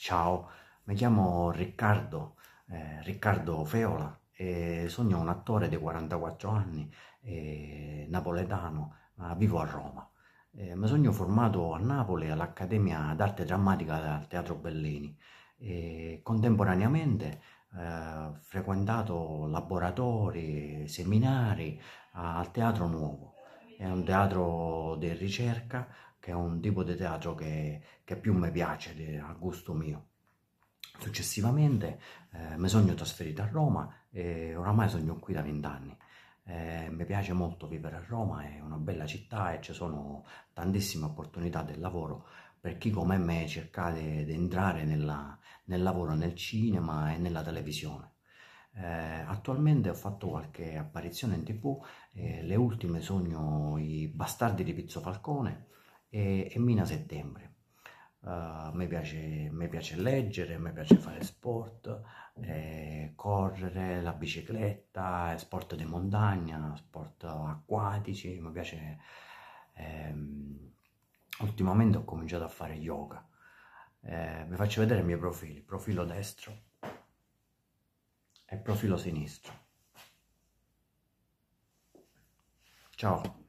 Ciao, mi chiamo Riccardo, eh, Riccardo Feola, e sono un attore di 44 anni, eh, napoletano, ma vivo a Roma. Eh, mi sono formato a Napoli all'Accademia d'Arte Drammatica del Teatro Bellini e contemporaneamente ho eh, frequentato laboratori, seminari al Teatro Nuovo è un teatro di ricerca, che è un tipo di teatro che, che più mi piace a gusto mio. Successivamente eh, mi sono trasferito a Roma e oramai sono qui da vent'anni. Eh, mi piace molto vivere a Roma, è una bella città e ci sono tantissime opportunità del lavoro per chi come me cerca di entrare nella, nel lavoro nel cinema e nella televisione. Eh, attualmente ho fatto qualche apparizione in tv, eh, le ultime sono i Bastardi di Pizzo Falcone e, e Mina Settembre. Uh, mi, piace, mi, piace, leggere, mi piace fare sport, eh, correre, la bicicletta, sport di montagna, sport acquatici, mi piace... Ehm, ultimamente ho cominciato a fare yoga. Eh, vi faccio vedere i miei profili, profilo destro e profilo sinistro. Ciao!